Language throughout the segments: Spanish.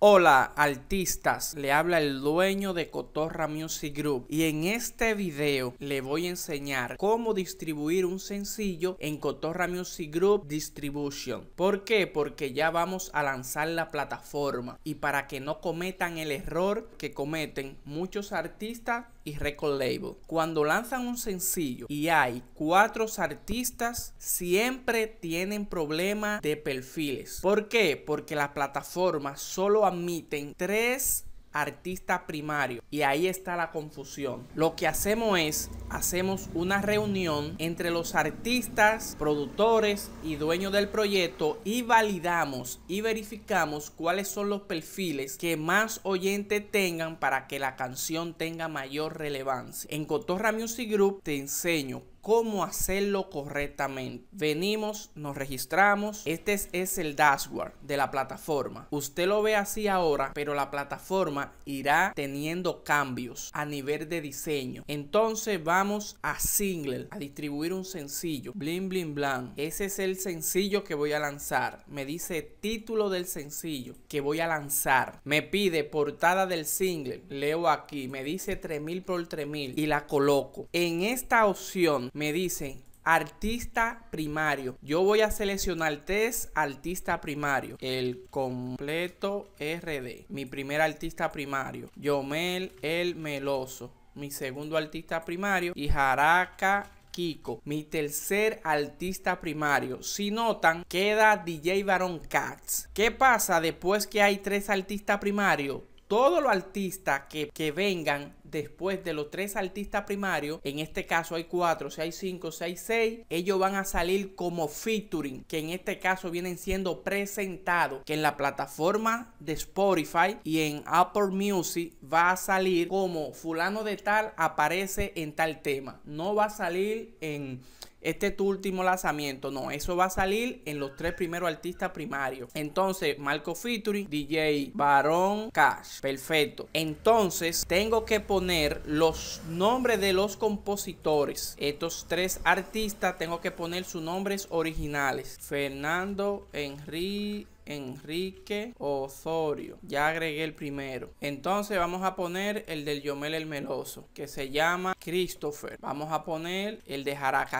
Hola artistas, le habla el dueño de Cotorra Music Group y en este video le voy a enseñar cómo distribuir un sencillo en Cotorra Music Group Distribution. ¿Por qué? Porque ya vamos a lanzar la plataforma y para que no cometan el error que cometen muchos artistas y record label. Cuando lanzan un sencillo y hay cuatro artistas, siempre tienen problemas de perfiles. ¿Por qué? Porque las plataformas solo admiten tres artista primario. Y ahí está la confusión. Lo que hacemos es, hacemos una reunión entre los artistas, productores y dueños del proyecto y validamos y verificamos cuáles son los perfiles que más oyentes tengan para que la canción tenga mayor relevancia. En Cotorra Music Group te enseño cómo hacerlo correctamente. Venimos, nos registramos. Este es, el dashboard de la plataforma. Usted lo ve así ahora, pero la plataforma irá teniendo cambios a nivel de diseño. Entonces vamos a Single, a distribuir un sencillo. Blin, blin, blan. Ese es el sencillo que voy a lanzar. Me dice título del sencillo que voy a lanzar. Me pide portada del single. Leo aquí. Me dice 3000 por 3000 y la coloco. En esta opción me dice artista primario. Yo voy a seleccionar tres artista primario. El completo RD. Mi primer artista primario. Yomel el Meloso. Mi segundo artista primario. Y Haraka Kiko, mi tercer artista primario. Si notan, queda DJ Baron Katz. ¿Qué pasa después que hay tres artistas primarios? Todos los artistas que, que vengan después de los tres artistas primarios, en este caso hay cuatro, si hay cinco, si hay seis, ellos van a salir como featuring, que en este caso vienen siendo presentados, que en la plataforma de Spotify y en Apple Music va a salir como fulano de tal aparece en tal tema, no va a salir en este es tu último lanzamiento. No, eso va a salir en los tres primeros artistas primarios. Entonces, Marco Fituri, DJ Barón Cash. Perfecto. Entonces, tengo que poner los nombres de los compositores. Estos tres artistas, tengo que poner sus nombres originales. Fernando Enrique. Enrique Osorio. Ya agregué el primero. Entonces vamos a poner el del Yomel el Meloso, que se llama Christopher. Vamos a poner el de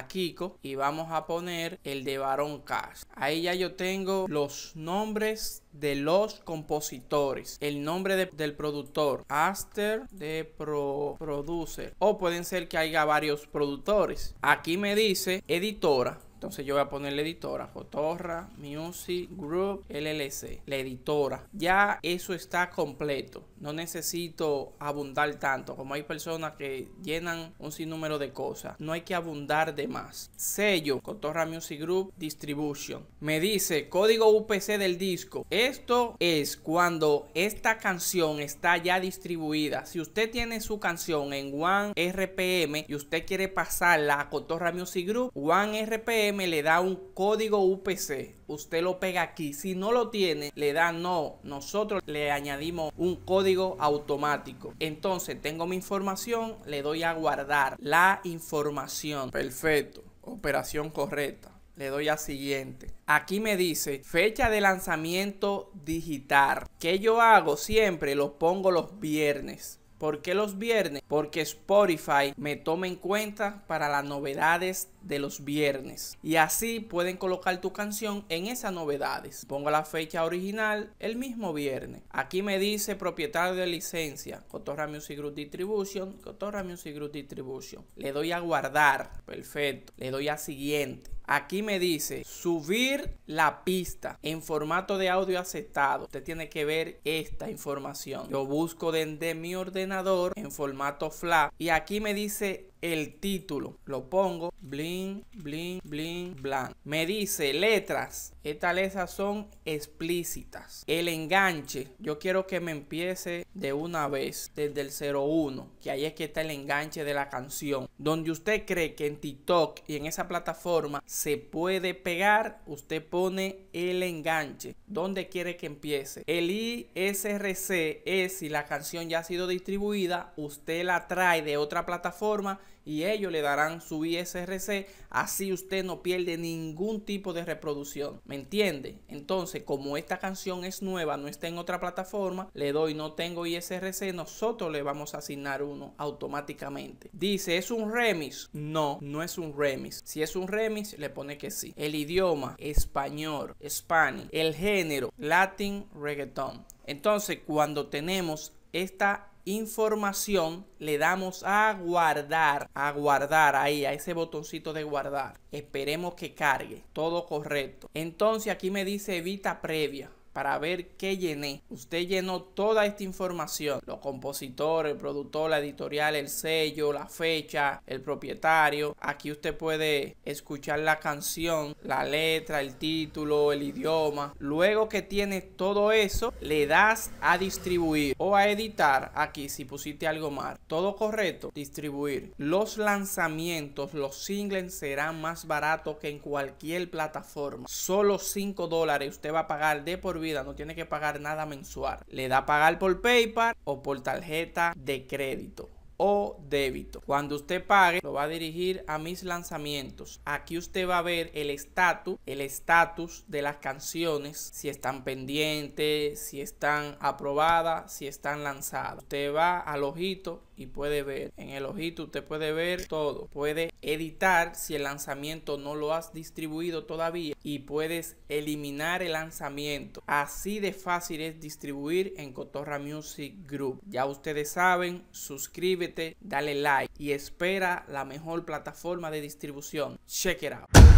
Kiko y vamos a poner el de Barón Cash Ahí ya yo tengo los nombres de los compositores, el nombre del productor, Aster de pro, Producer, o pueden ser que haya varios productores. Aquí me dice editora, entonces yo voy a poner la editora, Fotorra, Music Group, LLC, la editora. Ya eso está completo no necesito abundar tanto, como hay personas que llenan un sinnúmero de cosas. No hay que abundar de más. Sello, Cotorra Music Group Distribution. Me dice, código UPC del disco. Esto es cuando esta canción está ya distribuida. Si usted tiene su canción en One RPM y usted quiere pasarla a Cotorra Music Group, One RPM le da un código UPC usted lo pega aquí. Si no lo tiene, le da no. Nosotros le añadimos un código automático. Entonces, tengo mi información, le doy a guardar la información. Perfecto. Operación correcta. Le doy a siguiente. Aquí me dice fecha de lanzamiento digital. ¿Qué yo hago siempre, lo pongo los viernes. ¿Por qué los viernes? Porque Spotify me toma en cuenta para las novedades de los viernes. Y así pueden colocar tu canción en esas novedades. Pongo la fecha original el mismo viernes. Aquí me dice propietario de licencia, Cotorra Music Group Distribution, Cotorra Music Group Distribution. Le doy a guardar, perfecto. Le doy a siguiente. Aquí me dice subir la pista en formato de audio aceptado. Usted tiene que ver esta información. lo busco desde mi ordenador en formato FLAC y aquí me dice el título. Lo pongo. bling bling bling blank. Me dice letras. Estas letras son explícitas. El enganche. Yo quiero que me empiece de una vez. Desde el 01. Que ahí es que está el enganche de la canción. Donde usted cree que en TikTok y en esa plataforma se puede pegar. Usted pone el enganche. Donde quiere que empiece. El ISRC es si la canción ya ha sido distribuida. Usted la trae de otra plataforma y ellos le darán su ISRC, así usted no pierde ningún tipo de reproducción. ¿Me entiende? Entonces, como esta canción es nueva, no está en otra plataforma, le doy no tengo ISRC, nosotros le vamos a asignar uno automáticamente. Dice, ¿es un remix? No, no es un remix. Si es un remix, le pone que sí. El idioma, español, Spanish. El género, Latin Reggaeton. Entonces, cuando tenemos esta información, le damos a guardar, a guardar ahí, a ese botoncito de guardar. Esperemos que cargue, todo correcto. Entonces aquí me dice evita previa para ver qué llené. Usted llenó toda esta información, los compositores, el productor, la editorial, el sello, la fecha, el propietario. Aquí usted puede escuchar la canción, la letra, el título, el idioma. Luego que tiene todo eso, le das a distribuir o a editar aquí si pusiste algo mal. Todo correcto, distribuir. Los lanzamientos, los singles serán más baratos que en cualquier plataforma. Solo 5 dólares usted va a pagar de por vida no tiene que pagar nada mensual. Le da pagar por PayPal o por tarjeta de crédito o débito. Cuando usted pague, lo va a dirigir a mis lanzamientos. Aquí usted va a ver el estatus, el estatus de las canciones, si están pendientes, si están aprobadas, si están lanzadas. Usted va al ojito y puede ver en el ojito, usted puede ver todo. Puede editar si el lanzamiento no lo has distribuido todavía y puedes eliminar el lanzamiento. Así de fácil es distribuir en Cotorra Music Group. Ya ustedes saben, suscríbete, dale like y espera la mejor plataforma de distribución. Check it out.